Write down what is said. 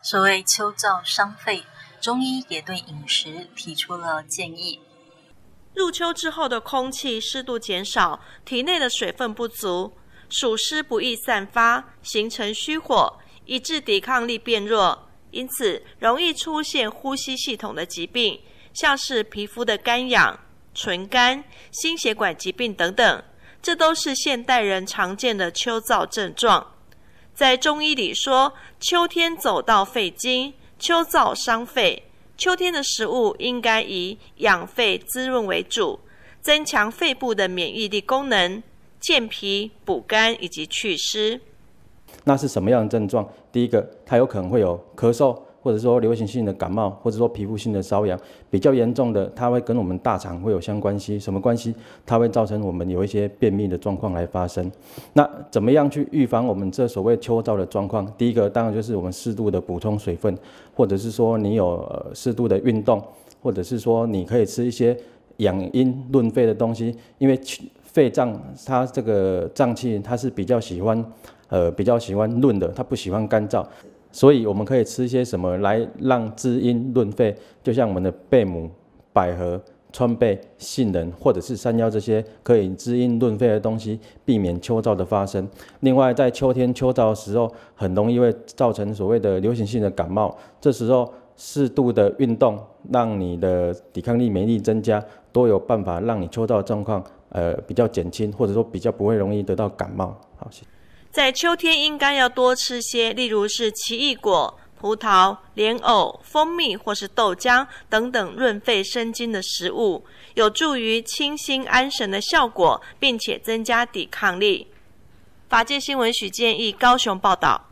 所谓秋燥伤肺，中医也对饮食提出了建议。入秋之后的空气湿度减少，体内的水分不足，暑湿不易散发，形成虚火，以致抵抗力变弱，因此容易出现呼吸系统的疾病，像是皮肤的干痒、唇干、心血管疾病等等，这都是现代人常见的秋燥症状。在中医里说，秋天走到肺经，秋燥伤肺。秋天的食物应该以养肺滋润为主，增强肺部的免疫力功能，健脾补肝以及祛湿。那是什么样的症状？第一个，它有可能会有咳嗽。或者说流行性的感冒，或者说皮肤性的瘙痒，比较严重的，它会跟我们大肠会有相关系。什么关系？它会造成我们有一些便秘的状况来发生。那怎么样去预防我们这所谓秋燥的状况？第一个当然就是我们适度的补充水分，或者是说你有适度的运动，或者是说你可以吃一些养阴润肺的东西。因为肺脏它这个脏器它是比较喜欢，呃，比较喜欢润的，它不喜欢干燥。所以我们可以吃些什么来让滋阴润肺？就像我们的贝母、百合、川贝、杏仁，或者是山药这些可以滋阴润肺的东西，避免秋燥的发生。另外，在秋天秋燥的时候，很容易会造成所谓的流行性的感冒。这时候适度的运动，让你的抵抗力、免疫力增加，都有办法让你秋燥状况呃比较减轻，或者说比较不会容易得到感冒。好，谢谢。在秋天应该要多吃些，例如是奇异果、葡萄、莲藕、蜂蜜或是豆浆等等润肺生津的食物，有助于清心安神的效果，并且增加抵抗力。法界新闻许建议高雄报道。